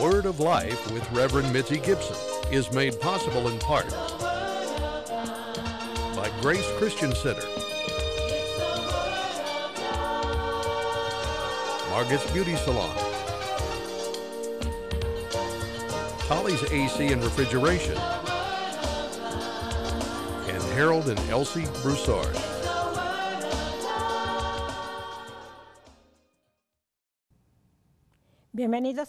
Word of Life with Reverend Mitzi Gibson is made possible in part by Grace Christian Center, Margaret's Beauty Salon, Tolly's AC and Refrigeration, and Harold and Elsie Broussard.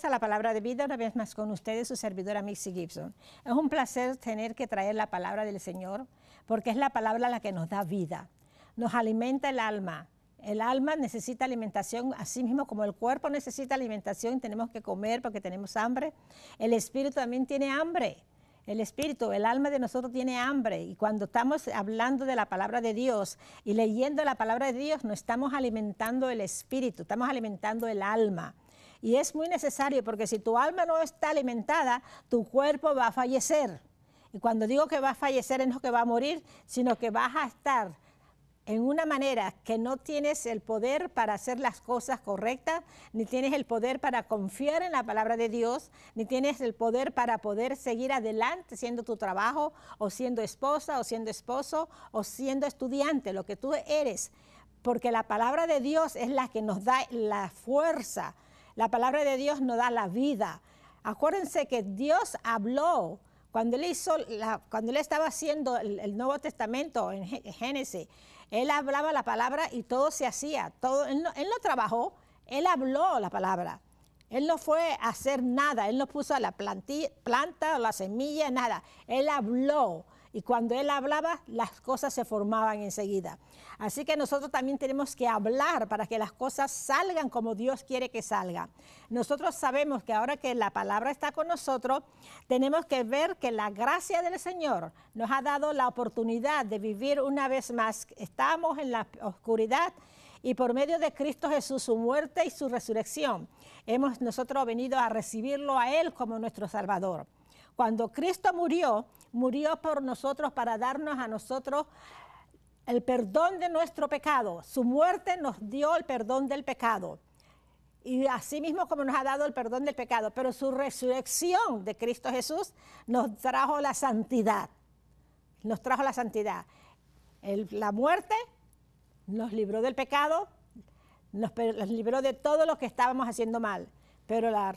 a la palabra de vida una vez más con ustedes, su servidora Missy Gibson. Es un placer tener que traer la palabra del Señor porque es la palabra la que nos da vida, nos alimenta el alma. El alma necesita alimentación, así mismo como el cuerpo necesita alimentación, tenemos que comer porque tenemos hambre. El espíritu también tiene hambre. El espíritu, el alma de nosotros tiene hambre y cuando estamos hablando de la palabra de Dios y leyendo la palabra de Dios, no estamos alimentando el espíritu, estamos alimentando el alma. Y es muy necesario porque si tu alma no está alimentada, tu cuerpo va a fallecer. Y cuando digo que va a fallecer, no que va a morir, sino que vas a estar en una manera que no tienes el poder para hacer las cosas correctas, ni tienes el poder para confiar en la palabra de Dios, ni tienes el poder para poder seguir adelante siendo tu trabajo, o siendo esposa, o siendo esposo, o siendo estudiante, lo que tú eres. Porque la palabra de Dios es la que nos da la fuerza la palabra de Dios nos da la vida. Acuérdense que Dios habló cuando él, hizo cuando estaba haciendo el, Nuevo Testamento en Génesis. Él hablaba la palabra y todo se hacía. Todo, él, no, trabajó, él habló la palabra. Él no fue a hacer nada, él no puso la planta o la semilla, nada. Él habló. Y cuando él hablaba, las cosas se formaban enseguida. Así que nosotros también tenemos que hablar para que las cosas salgan como Dios quiere que salga Nosotros sabemos que ahora que la palabra está con nosotros, tenemos que ver que la gracia del Señor nos ha dado la oportunidad de vivir una vez más. Estamos en la oscuridad y por medio de Cristo Jesús, su muerte y su resurrección, hemos nosotros venido a recibirlo a Él como nuestro Salvador. Cuando Cristo murió, murió por nosotros para darnos a nosotros el perdón de nuestro pecado. Su muerte nos dio el perdón del pecado. Y así mismo como nos ha dado el perdón del pecado, pero su resurrección de Cristo Jesús nos trajo la santidad. Nos trajo la santidad. la muerte nos libró del pecado, nos, libró de todo lo que estábamos haciendo mal. Pero la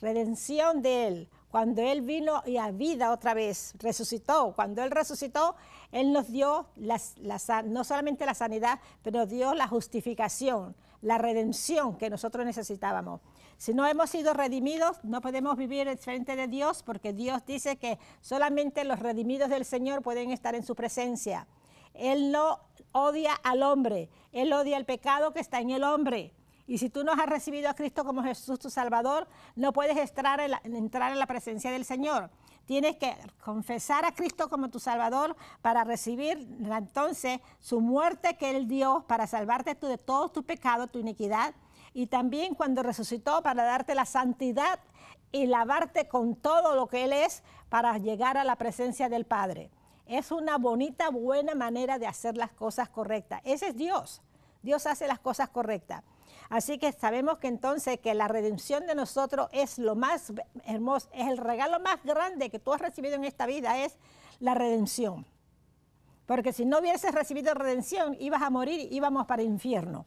redención de Él cuando Él vino y a vida otra vez, resucitó. Cuando Él resucitó, Él nos dio no solamente la sanidad, pero nos dio la justificación, la redención que nosotros necesitábamos. Si no hemos sido redimidos, no podemos vivir frente de Dios porque Dios dice que solamente los redimidos del Señor pueden estar en su presencia. Él no odia al hombre, Él odia el pecado que está en el hombre. Y si tú no has recibido a Cristo como Jesús tu Salvador, no puedes entrar en la, presencia del Señor. Tienes que confesar a Cristo como tu Salvador para recibir entonces su muerte que Él dio para salvarte tú de todo tu pecado, tu iniquidad. Y también cuando resucitó para darte la santidad y lavarte con todo lo que Él es para llegar a la presencia del Padre. Es una bonita, buena manera de hacer las cosas correctas. Ese es Dios. Dios hace las cosas correctas. Así que sabemos que entonces que la redención de nosotros es lo más hermoso, es el regalo más grande que tú has recibido en esta vida, es la redención. Porque si no hubieses recibido redención, ibas a morir, íbamos para el infierno.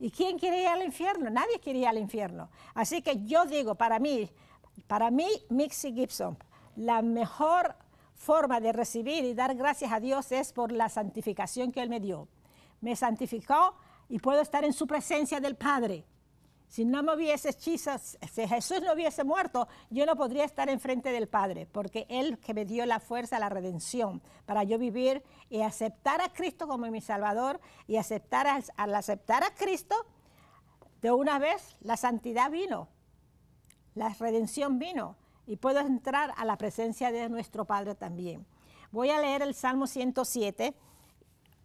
¿Y quién quiere ir al infierno? Nadie quiere ir al infierno. Así que yo digo, para mí, para mí, Mixie Gibson, la mejor forma de recibir y dar gracias a Dios es por la santificación que Él me dio. Me santificó y puedo estar en su presencia del Padre. Si no me hubiese hechizado, si Jesús no hubiese muerto, yo no podría estar enfrente del Padre, porque Él que me dio la fuerza, la redención, para yo vivir y aceptar a Cristo como mi Salvador, y aceptar a, al aceptar a Cristo, de una vez la santidad vino, la redención vino, y puedo entrar a la presencia de nuestro Padre también. Voy a leer el Salmo 107,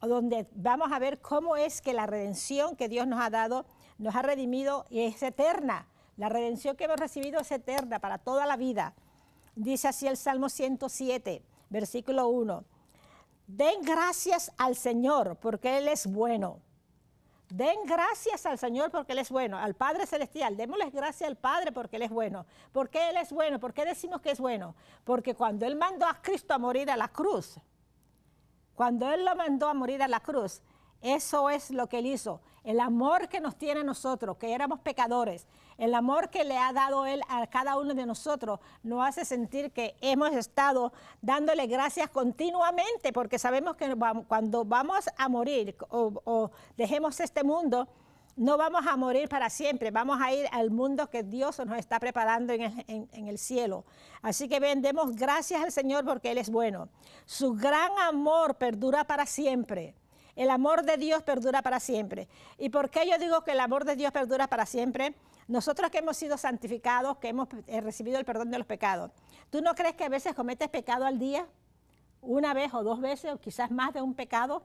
donde vamos a ver cómo es que la redención que Dios nos ha dado, nos ha redimido y es eterna. La redención que hemos recibido es eterna para toda la vida. Dice así el Salmo 107, versículo 1. Den gracias al Señor porque Él es bueno. Den gracias al Señor porque Él es bueno, al Padre Celestial. démosle gracias al Padre porque Él es bueno. ¿Por qué Él es bueno? ¿Por qué decimos que es bueno? Porque cuando Él mandó a Cristo a morir a la cruz, cuando Él lo mandó a morir a la cruz, eso es lo que Él hizo. El amor que nos tiene nosotros, que éramos pecadores, el amor que le ha dado Él a cada uno de nosotros, nos hace sentir que hemos estado dándole gracias continuamente, porque sabemos que cuando vamos a morir o, o dejemos este mundo, no vamos a morir para siempre, vamos a ir al mundo que Dios nos está preparando en el, cielo. Así que vendemos gracias al Señor porque Él es bueno. Su gran amor perdura para siempre. El amor de Dios perdura para siempre. ¿Y por qué yo digo que el amor de Dios perdura para siempre? Nosotros que hemos sido santificados, que hemos eh, recibido el perdón de los pecados. ¿Tú no crees que a veces cometes pecado al día? Una vez o dos veces o quizás más de un pecado.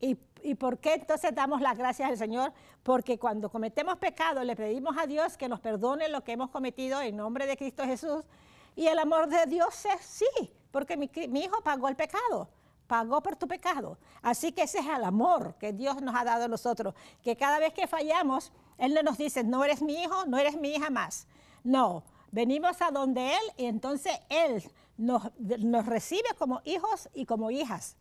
¿Y, por qué entonces damos las gracias al Señor? Porque cuando cometemos pecado le pedimos a Dios que nos perdone lo que hemos cometido en nombre de Cristo Jesús. Y el amor de Dios es sí, porque mi, hijo pagó el pecado, pagó por tu pecado. Así que ese es el amor que Dios nos ha dado a nosotros, que cada vez que fallamos, Él no nos dice, no eres mi hijo, no eres mi hija más. No, venimos a donde Él y entonces Él nos recibe como hijos y como hijas.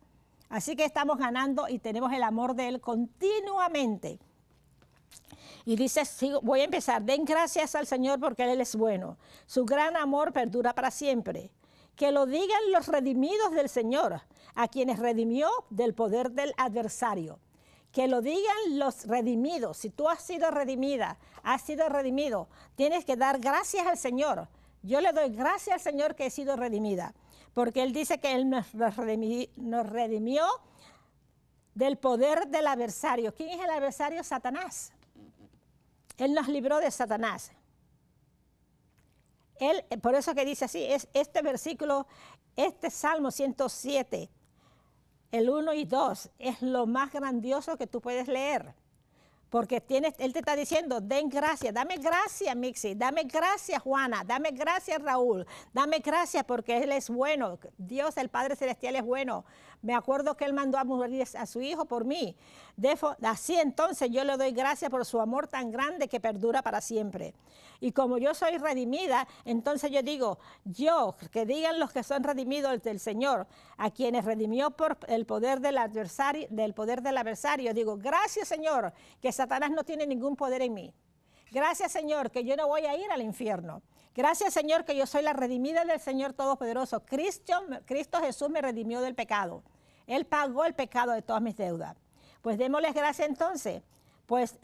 Así que estamos ganando y tenemos el amor de Él continuamente. Y dice, voy a empezar, den gracias al Señor porque Él es bueno. Su gran amor perdura para siempre. Que lo digan los redimidos del Señor, a quienes redimió del poder del adversario. Que lo digan los redimidos. Si tú has sido redimida, has sido redimido, tienes que dar gracias al Señor. Yo le doy gracias al Señor que he sido redimida porque Él dice que Él nos, redimió, del poder del adversario. ¿Quién es el adversario? Satanás. Él nos libró de Satanás. Él, eh, por eso que dice así, es este versículo, este Salmo 107, el 1 y 2, es lo más grandioso que tú puedes leer. Porque tienes, él te está diciendo, den gracias, dame gracias, Mixi, dame gracias, Juana, dame gracias, Raúl, dame gracias porque Él es bueno. Dios, el Padre Celestial, es bueno. Me acuerdo que él mandó a a su hijo por mí. así entonces yo le doy gracias por su amor tan grande que perdura para siempre. Y como yo soy redimida, entonces yo digo, yo, que digan los que son redimidos del Señor, a quienes redimió por el poder del adversario, del poder del adversario, digo, gracias Señor, que Satanás no tiene ningún poder en mí. Gracias Señor, que yo no voy a ir al infierno. Gracias Señor, que yo soy la redimida del Señor Todopoderoso. Cristo, Cristo Jesús me redimió del pecado. Él pagó el pecado de todas mis deudas. Pues démosle gracias entonces. Pues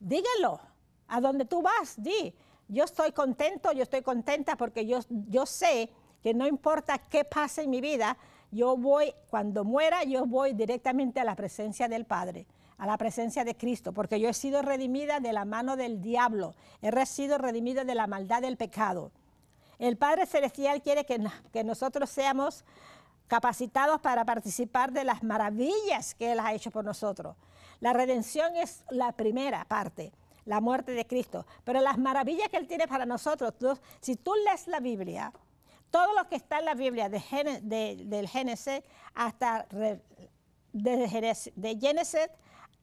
díganlo. A donde tú vas, di. Yo estoy contento, yo estoy contenta porque yo, yo sé que no importa qué pase en mi vida, yo voy, cuando muera, yo voy directamente a la presencia del Padre a la presencia de Cristo, porque yo he sido redimida de la mano del diablo, he sido redimida de la maldad del pecado. El Padre Celestial quiere que, que nosotros seamos capacitados para participar de las maravillas que Él ha hecho por nosotros. La redención es la primera parte, la muerte de Cristo, pero las maravillas que Él tiene para nosotros, si tú lees la Biblia, todo lo que está en la Biblia, de del Génesis hasta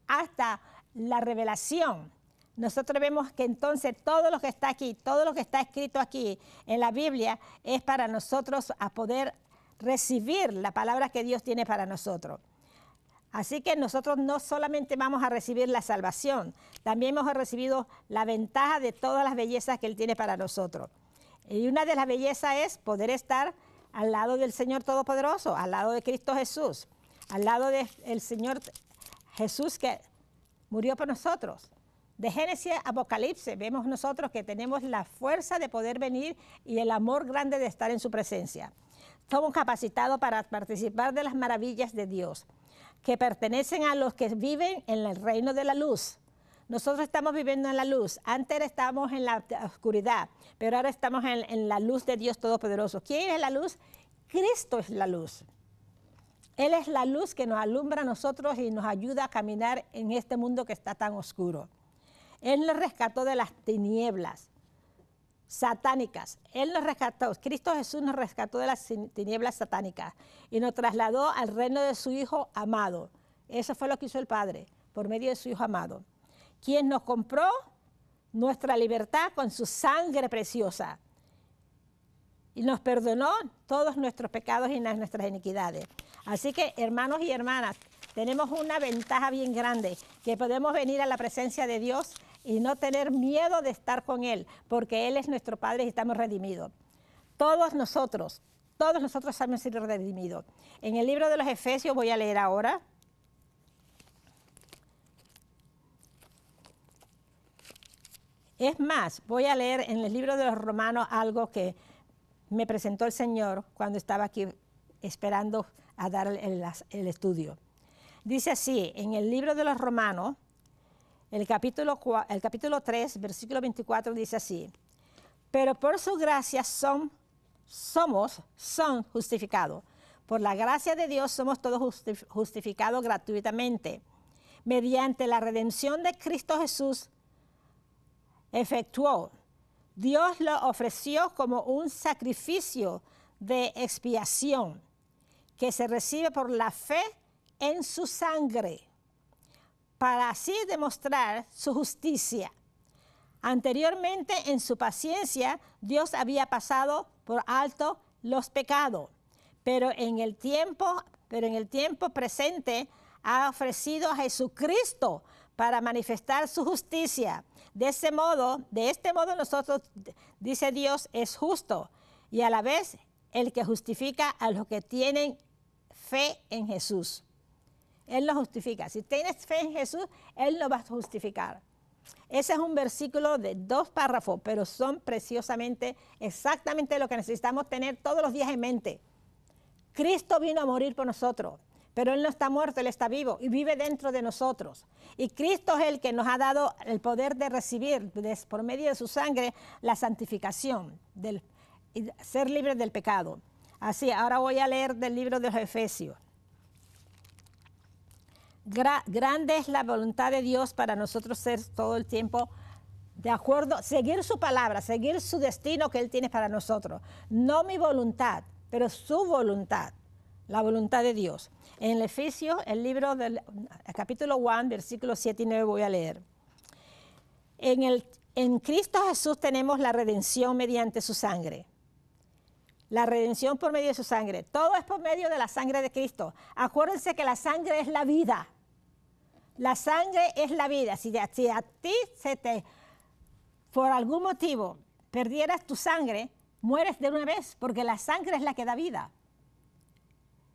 hasta la revelación, nosotros vemos que entonces todo lo que está aquí, todo lo que está escrito aquí en la Biblia es para nosotros a poder recibir la palabra que Dios tiene para nosotros. Así que nosotros no solamente vamos a recibir la salvación, también hemos recibido la ventaja de todas las bellezas que Él tiene para nosotros. Y una de las bellezas es poder estar al lado del Señor Todopoderoso, al lado de Cristo Jesús, al lado del Señor Jesús que murió por nosotros. De Génesis a Apocalipsis vemos nosotros que tenemos la fuerza de poder venir y el amor grande de estar en su presencia somos capacitados para participar de las maravillas de Dios, que pertenecen a los que viven en el reino de la luz. Nosotros estamos viviendo en la luz. Antes estábamos en la oscuridad, pero ahora estamos en, la luz de Dios Todopoderoso. ¿Quién es la luz? Cristo es la luz. Él es la luz que nos alumbra a nosotros y nos ayuda a caminar en este mundo que está tan oscuro. Él nos rescató de las tinieblas satánicas. Él nos rescató, Cristo Jesús nos rescató de las tinieblas satánicas y nos trasladó al reino de su Hijo amado. Eso fue lo que hizo el Padre, por medio de su Hijo amado, quien nos compró nuestra libertad con su sangre preciosa y nos perdonó todos nuestros pecados y nuestras iniquidades. Así que, hermanos y hermanas, tenemos una ventaja bien grande, que podemos venir a la presencia de Dios y no tener miedo de estar con Él, porque Él es nuestro Padre y estamos redimidos. Todos nosotros, todos nosotros hemos sido redimidos. En el libro de los Efesios voy a leer ahora. Es más, voy a leer en el libro de los Romanos algo que me presentó el Señor cuando estaba aquí esperando a dar el, estudio. Dice así, en el libro de los Romanos, el capítulo, el capítulo 3, versículo 24 dice así, pero por su gracia somos, son justificados. Por la gracia de Dios somos todos justificados gratuitamente, mediante la redención de Cristo Jesús efectuó. Dios lo ofreció como un sacrificio de expiación que se recibe por la fe en su sangre para así demostrar su justicia. Anteriormente en su paciencia Dios había pasado por alto los pecados, pero en el tiempo, pero en el tiempo presente ha ofrecido a Jesucristo para manifestar su justicia. De ese modo, de este modo nosotros, dice Dios, es justo y a la vez el que justifica a los que tienen fe en Jesús. Él lo justifica. Si tienes fe en Jesús, Él lo va a justificar. Ese es un versículo de dos párrafos, pero son preciosamente exactamente lo que necesitamos tener todos los días en mente. Cristo vino a morir por nosotros, pero Él no está muerto, Él está vivo y vive dentro de nosotros. Y Cristo es el que nos ha dado el poder de recibir por medio de su sangre la santificación, del, ser libre del pecado. Así, ahora voy a leer del libro de los Efesios grande es la voluntad de Dios para nosotros ser todo el tiempo de acuerdo, seguir su palabra, seguir su destino que Él tiene para nosotros. No mi voluntad, pero su voluntad, la voluntad de Dios. En el Efesios, el libro del capítulo 1, versículos 7 y 9 voy a leer. En, el, en Cristo Jesús tenemos la redención mediante su sangre. La redención por medio de su sangre. Todo es por medio de la sangre de Cristo. Acuérdense que la sangre es la vida. La sangre es la vida. Si, a ti se te, por algún motivo, perdieras tu sangre, mueres de una vez, porque la sangre es la que da vida.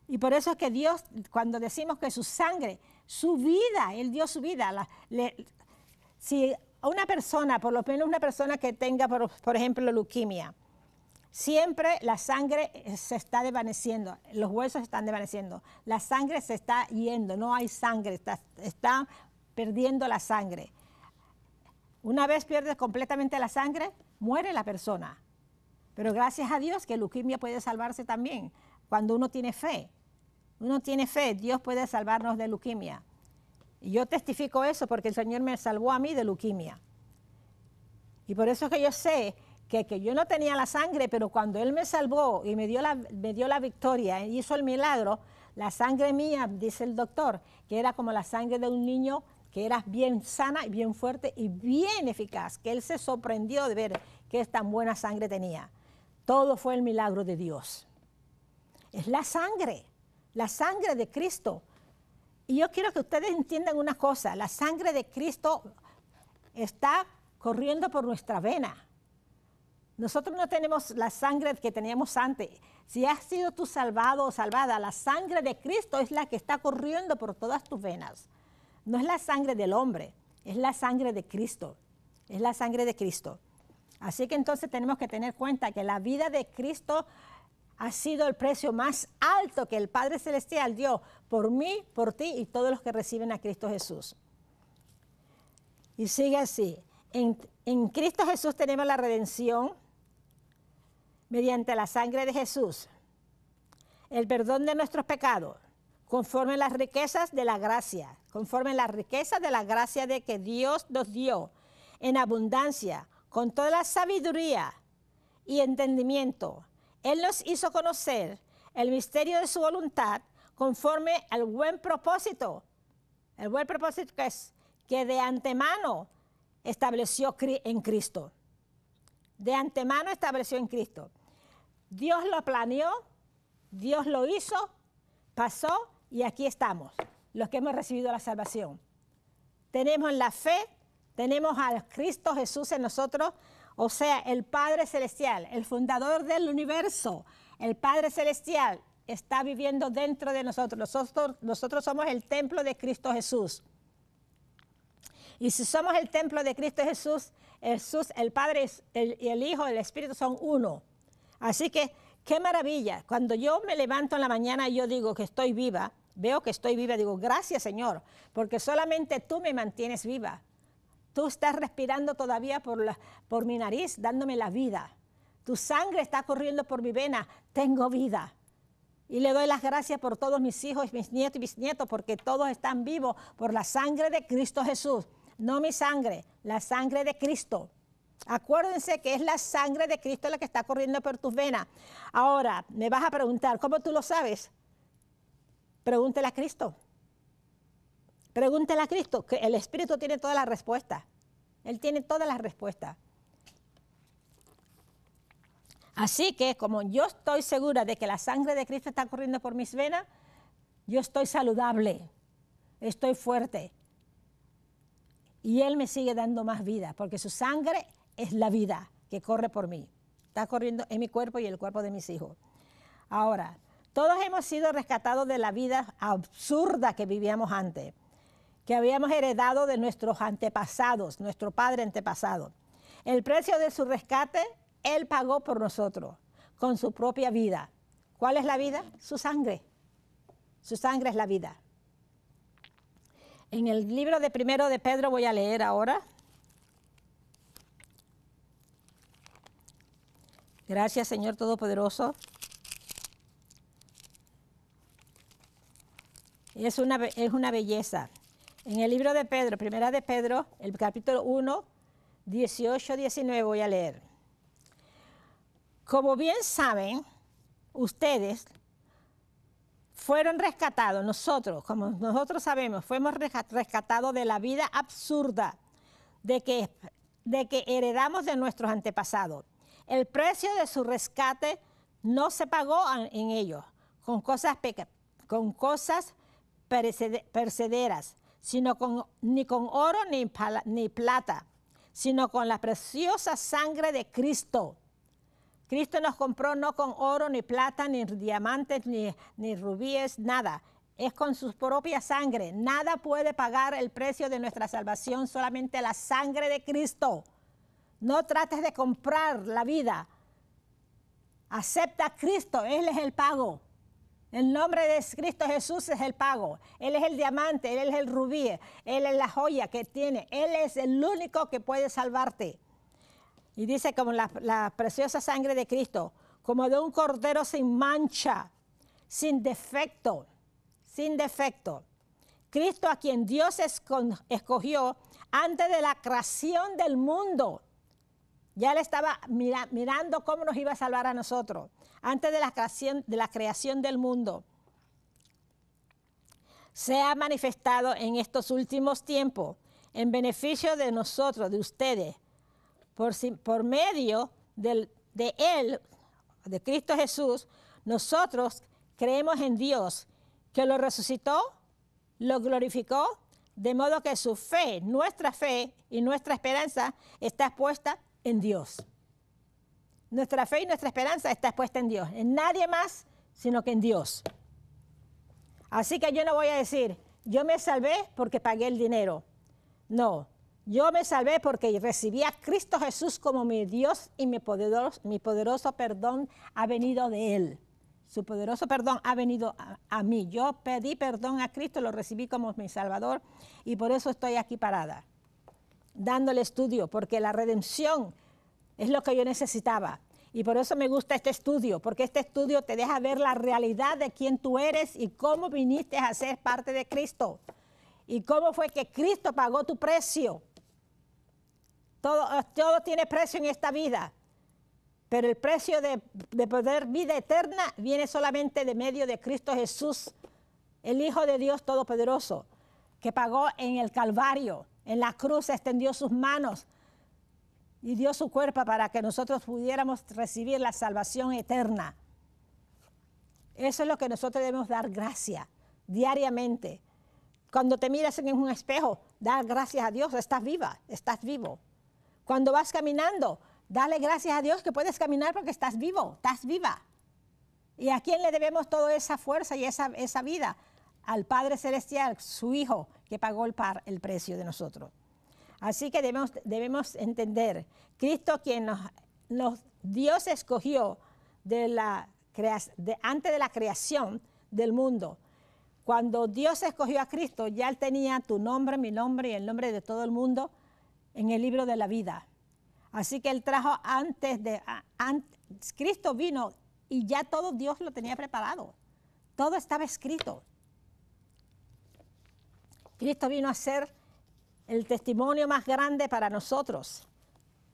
Y por eso es que Dios, cuando decimos que su sangre, su vida, Él dio su vida. La, si a una persona, por lo menos una persona que tenga, por, por ejemplo, leucemia, Siempre la sangre eh, se está desvaneciendo, los huesos están desvaneciendo, la sangre se está yendo, no hay sangre, está, perdiendo la sangre. Una vez pierdes completamente la sangre, muere la persona. Pero gracias a Dios que leucemia puede salvarse también cuando uno tiene fe. Uno tiene fe, Dios puede salvarnos de leucemia. Y yo testifico eso porque el Señor me salvó a mí de leucemia. Y por eso es que yo sé que, yo no tenía la sangre, pero cuando Él me salvó y me dio, la, me dio la victoria, e hizo el milagro, la sangre mía, dice el doctor, que era como la sangre de un niño que era bien sana y bien fuerte y bien eficaz, que Él se sorprendió de ver que tan buena sangre tenía. Todo fue el milagro de Dios. Es la sangre, la sangre de Cristo. Y yo quiero que ustedes entiendan una cosa, la sangre de Cristo está corriendo por nuestra vena. Nosotros no tenemos la sangre que teníamos antes. Si has sido tú salvado o salvada, la sangre de Cristo es la que está corriendo por todas tus venas. No es la sangre del hombre, es la sangre de Cristo. Es la sangre de Cristo. Así que entonces tenemos que tener cuenta que la vida de Cristo ha sido el precio más alto que el Padre Celestial dio por mí, por ti y todos los que reciben a Cristo Jesús. Y sigue así. En, en Cristo Jesús tenemos la redención, mediante la sangre de Jesús, el perdón de nuestros pecados, conforme las riquezas de la gracia, conforme las riquezas de la gracia de que Dios nos dio en abundancia, con toda la sabiduría y entendimiento. Él nos hizo conocer el misterio de su voluntad conforme al buen propósito, el buen propósito que es que de antemano estableció en Cristo. De antemano estableció en Cristo. Dios lo planeó, Dios lo hizo, pasó y aquí estamos, los que hemos recibido la salvación. Tenemos la fe, tenemos a Cristo Jesús en nosotros, o sea, el Padre Celestial, el fundador del universo, el Padre Celestial está viviendo dentro de nosotros. Nosotros, nosotros somos el templo de Cristo Jesús. Y si somos el templo de Cristo Jesús, Jesús, el Padre y el, Hijo Hijo, el Espíritu son uno. Así que, qué maravilla. Cuando yo me levanto en la mañana y yo digo que estoy viva, veo que estoy viva, digo, gracias Señor, porque solamente tú me mantienes viva. Tú estás respirando todavía por, por mi nariz, dándome la vida. Tu sangre está corriendo por mi vena, tengo vida. Y le doy las gracias por todos mis hijos, mis nietos y mis nietos, porque todos están vivos por la sangre de Cristo Jesús. No mi sangre, la sangre de Cristo. Acuérdense que es la sangre de Cristo la que está corriendo por tus venas. Ahora, me vas a preguntar, ¿cómo tú lo sabes? Pregúntele a Cristo. Pregúntele a Cristo, que el Espíritu tiene todas las respuestas. Él tiene todas las respuestas. Así que como yo estoy segura de que la sangre de Cristo está corriendo por mis venas, yo estoy saludable, estoy fuerte. Y Él me sigue dando más vida, porque su sangre es la vida que corre por mí. Está corriendo en mi cuerpo y el cuerpo de mis hijos. Ahora, todos hemos sido rescatados de la vida absurda que vivíamos antes, que habíamos heredado de nuestros antepasados, nuestro padre antepasado. El precio de su rescate, Él pagó por nosotros, con su propia vida. ¿Cuál es la vida? Su sangre. Su sangre es la vida. En el libro de primero de Pedro voy a leer ahora, Gracias, Señor Todopoderoso. Es una, es una belleza. En el libro de Pedro, primera de Pedro, el capítulo 1, 18, 19, voy a leer. Como bien saben, ustedes fueron rescatados, nosotros, como nosotros sabemos, fuimos rescatados de la vida absurda de que, de que heredamos de nuestros antepasados. El precio de su rescate no se pagó en ellos con cosas, con cosas percederas, sino con, ni con oro ni, ni plata, sino con la preciosa sangre de Cristo. Cristo nos compró no con oro, ni plata, ni diamantes, ni, ni rubíes, nada. Es con su propia sangre. Nada puede pagar el precio de nuestra salvación, solamente la sangre de Cristo. No trates de comprar la vida. Acepta a Cristo, Él es el pago. El nombre de Cristo Jesús es el pago. Él es el diamante, Él es el rubí, Él es la joya que tiene. Él es el único que puede salvarte. Y dice como la, la preciosa sangre de Cristo, como de un cordero sin mancha, sin defecto, sin defecto. Cristo a quien Dios escogió antes de la creación del mundo ya le estaba mirando cómo nos iba a salvar a nosotros, antes de la creación, de la creación del mundo. Se ha manifestado en estos últimos tiempos en beneficio de nosotros, de ustedes, por, medio de Él, de Cristo Jesús, nosotros creemos en Dios, que lo resucitó, lo glorificó, de modo que su fe, nuestra fe y nuestra esperanza está puesta en Dios. Nuestra fe y nuestra esperanza está expuesta en Dios, en nadie más, sino que en Dios. Así que yo no voy a decir, yo me salvé porque pagué el dinero. No, yo me salvé porque recibí a Cristo Jesús como mi Dios y mi poderoso, mi poderoso perdón ha venido de Él. Su poderoso perdón ha venido a mí. Yo pedí perdón a Cristo, lo recibí como mi Salvador y por eso estoy aquí parada dándole estudio, porque la redención es lo que yo necesitaba. Y por eso me gusta este estudio, porque este estudio te deja ver la realidad de quién tú eres y cómo viniste a ser parte de Cristo. Y cómo fue que Cristo pagó tu precio. Todo, todo tiene precio en esta vida. Pero el precio de, de poder vida eterna viene solamente de medio de Cristo Jesús, el Hijo de Dios Todopoderoso, que pagó en el Calvario. En la cruz extendió sus manos y dio su cuerpo para que nosotros pudiéramos recibir la salvación eterna. Eso es lo que nosotros debemos dar gracias diariamente. Cuando te miras en un espejo, da gracias a Dios, estás viva, estás vivo. Cuando vas caminando, dale gracias a Dios que puedes caminar porque estás vivo, estás viva. ¿Y a quién le debemos toda esa fuerza y esa, esa vida? Al Padre Celestial, su Hijo, que pagó el, par, el precio de nosotros. Así que debemos, debemos entender, Cristo quien nos, Dios escogió de la, antes de la creación del mundo. Cuando Dios escogió a Cristo, ya Él tenía tu nombre, mi nombre y el nombre de todo el mundo en el libro de la vida. Así que Él trajo antes de... Cristo vino y ya todo Dios lo tenía preparado. Todo estaba escrito. Cristo vino a ser el testimonio más grande para nosotros.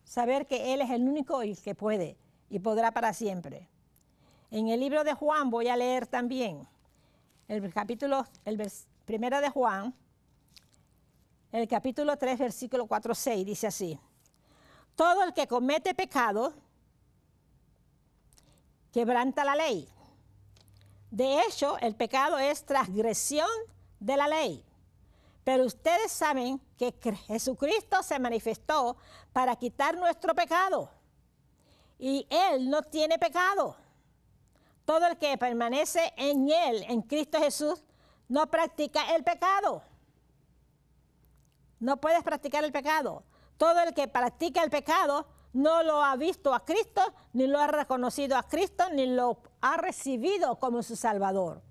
Saber que Él es el único y que puede y podrá para siempre. En el libro de Juan voy a leer también el capítulo, el primero de Juan, el capítulo 3, versículo 4, 6, dice así. Todo el que comete pecado quebranta la ley. De hecho, el pecado es transgresión de la ley. Pero ustedes saben que Jesucristo se manifestó para quitar nuestro pecado. Y Él no tiene pecado. Todo el que permanece en Él, en Cristo Jesús, no practica el pecado. No puedes practicar el pecado. Todo el que practica el pecado no lo ha visto a Cristo, ni lo ha reconocido a Cristo, ni lo ha recibido como su Salvador.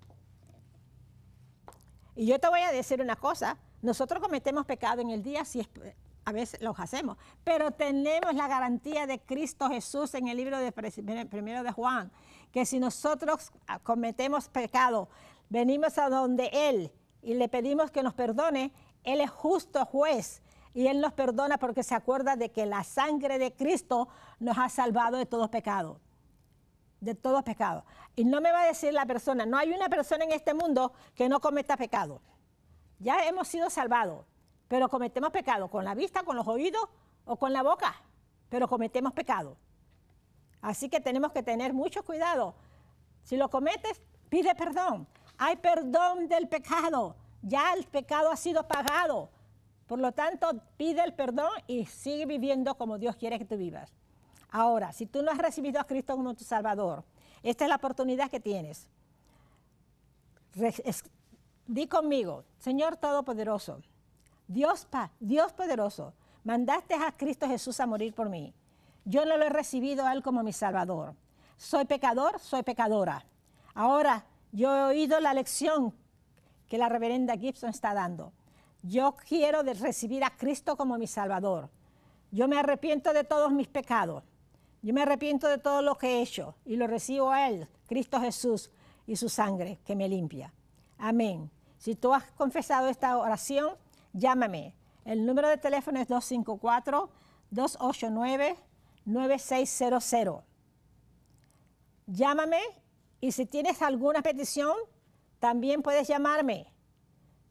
Y yo te voy a decir una cosa, nosotros cometemos pecado en el día, si a veces los hacemos, pero tenemos la garantía de Cristo Jesús en el libro de primero de Juan, que si nosotros cometemos pecado, venimos a donde Él y le pedimos que nos perdone, Él es justo juez y Él nos perdona porque se acuerda de que la sangre de Cristo nos ha salvado de todo pecado. De todos pecado. Y no me va a decir la persona, no hay una persona en este mundo que no cometa pecado. Ya hemos sido salvados, pero cometemos pecado con la vista, con los oídos o con la boca, pero cometemos pecado. Así que tenemos que tener mucho cuidado. Si lo cometes, pide perdón. Hay perdón del pecado. Ya el pecado ha sido pagado. Por lo tanto, pide el perdón y sigue viviendo como Dios quiere que tú vivas. Ahora, si tú no has recibido a Cristo como tu Salvador, esta es la oportunidad que tienes. Di conmigo, Señor Todopoderoso, Dios, pa, Dios Poderoso, mandaste a Cristo Jesús a morir por mí. Yo no lo he recibido a Él como mi Salvador. Soy pecador, soy pecadora. Ahora, yo he oído la lección que la reverenda Gibson está dando. Yo quiero recibir a Cristo como mi Salvador. Yo me arrepiento de todos mis pecados. Yo me arrepiento de todo lo que he hecho y lo recibo a Él, Cristo Jesús, y su sangre que me limpia. Amén. Si tú has confesado esta oración, llámame. El número de teléfono es 254-289-9600. Llámame y si tienes alguna petición, también puedes llamarme.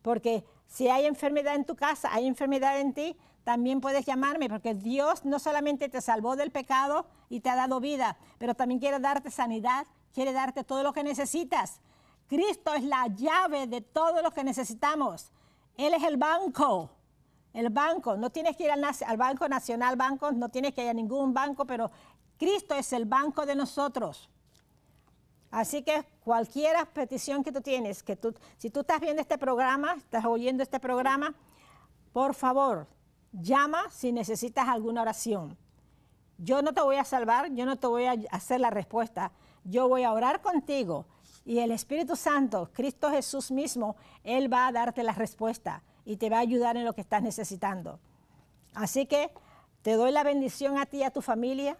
Porque si hay enfermedad en tu casa, hay enfermedad en ti, también puedes llamarme, porque Dios no solamente te salvó del pecado y te ha dado vida, pero también quiere darte sanidad, quiere darte todo lo que necesitas. Cristo es la llave de todo lo que necesitamos. Él es el banco. El banco. No tienes que ir al, Banco Nacional, Banco, no tienes que ir a ningún banco, pero Cristo es el banco de nosotros. Así que cualquier petición que tú tienes, que tú, si tú estás viendo este programa, estás oyendo este programa, por favor, llama si necesitas alguna oración. Yo no te voy a salvar, yo no te voy a hacer la respuesta. Yo voy a orar contigo y el Espíritu Santo, Cristo Jesús mismo, Él va a darte la respuesta y te va a ayudar en lo que estás necesitando. Así que te doy la bendición a ti y a tu familia.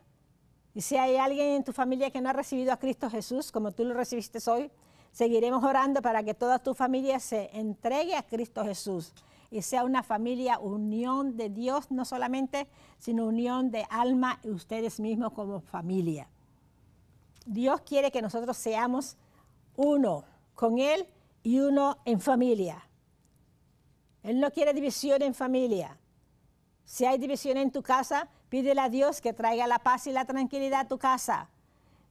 Y si hay alguien en tu familia que no ha recibido a Cristo Jesús, como tú lo recibiste hoy, seguiremos orando para que toda tu familia se entregue a Cristo Jesús y sea una familia, unión de Dios no solamente, sino unión de alma y ustedes mismos como familia. Dios quiere que nosotros seamos uno con Él y uno en familia. Él no quiere división en familia. Si hay división en tu casa, pídele a Dios que traiga la paz y la tranquilidad a tu casa.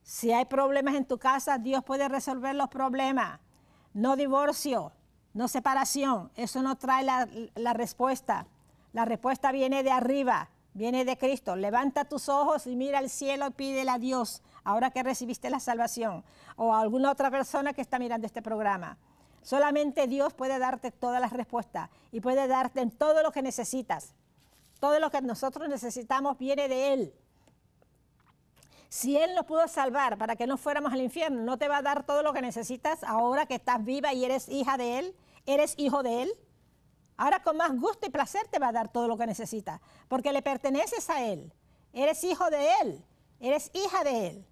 Si hay problemas en tu casa, Dios puede resolver los problemas. No divorcio, no separación. Eso no trae la, respuesta. La respuesta viene de arriba, viene de Cristo. Levanta tus ojos y mira al cielo y pídele a Dios ahora que recibiste la salvación, o a alguna otra persona que está mirando este programa. Solamente Dios puede darte todas las respuestas y puede darte todo lo que necesitas. Todo lo que nosotros necesitamos viene de Él. Si Él nos pudo salvar para que no fuéramos al infierno, no te va a dar todo lo que necesitas ahora que estás viva y eres hija de Él, eres hijo de Él. Ahora con más gusto y placer te va a dar todo lo que necesitas, porque le perteneces a Él. Eres hijo de Él, eres hija de Él.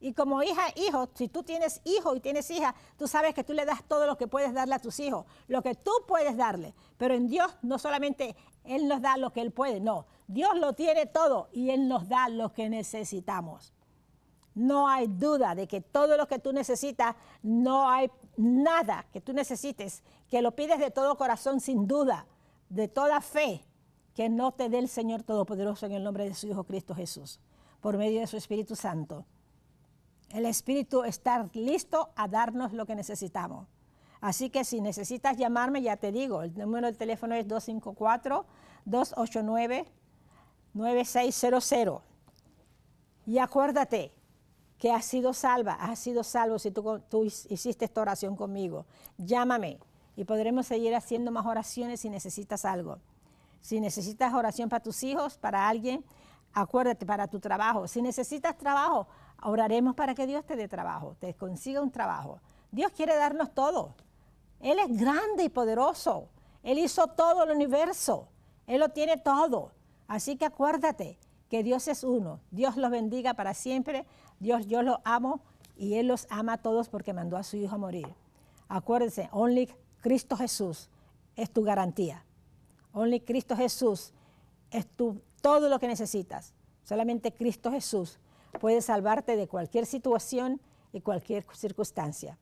Y como hija, hijo, si tú tienes hijo y tienes hija, tú sabes que tú le das todo lo que puedes darle a tus hijos, lo que tú puedes darle. Pero en Dios no solamente Él nos da lo que Él puede, no. Dios lo tiene todo y Él nos da lo que necesitamos. No hay duda de que todo lo que tú necesitas, no hay nada que tú necesites, que lo pides de todo corazón sin duda, de toda fe, que no te dé el Señor Todopoderoso en el nombre de su Hijo Cristo Jesús, por medio de su Espíritu Santo. El Espíritu está listo a darnos lo que necesitamos. Así que si necesitas llamarme, ya te digo, el número del teléfono es 254-289-9600. Y acuérdate que has sido salva, has sido salvo si tú, tú hiciste esta oración conmigo. Llámame y podremos seguir haciendo más oraciones si necesitas algo. Si necesitas oración para tus hijos, para alguien, acuérdate, para tu trabajo. Si necesitas trabajo, Oraremos para que Dios te dé trabajo, te consiga un trabajo. Dios quiere darnos todo. Él es grande y poderoso. Él hizo todo el universo. Él lo tiene todo. Así que acuérdate que Dios es uno. Dios los bendiga para siempre. Dios, yo los amo y Él los ama a todos porque mandó a su Hijo a morir. Acuérdense, only Cristo Jesús es tu garantía. Only Cristo Jesús es todo lo que necesitas. Solamente Cristo Jesús puede salvarte de cualquier situación y cualquier circunstancia.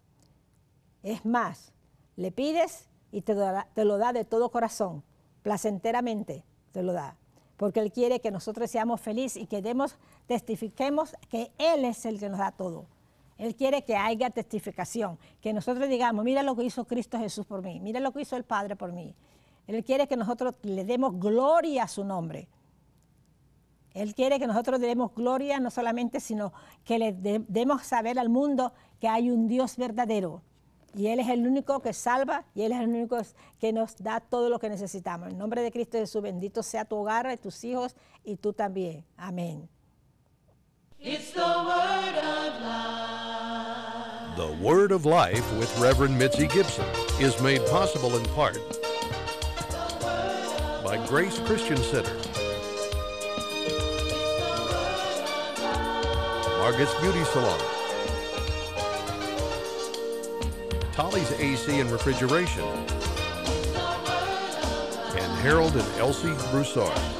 Es más, le pides y te, lo da de todo corazón, placenteramente te lo da, porque Él quiere que nosotros seamos felices y que demos, testifiquemos que Él es el que nos da todo. Él quiere que haya testificación, que nosotros digamos, mira lo que hizo Cristo Jesús por mí, mira lo que hizo el Padre por mí. Él quiere que nosotros le demos gloria a su nombre. Él quiere que nosotros demos gloria, no solamente, sino que le demos saber al mundo que hay un Dios verdadero. Y Él es el único que salva y Él es el único que nos da todo lo que necesitamos. En nombre de Cristo Jesús, bendito sea tu hogar, tus hijos y tú también. Amén. It's the word of life. The Word of Life with Reverend Mitzi Gibson is made possible in part by Grace Christian Center Targets Beauty Salon, Tolly's AC and Refrigeration, and Harold and Elsie Broussard.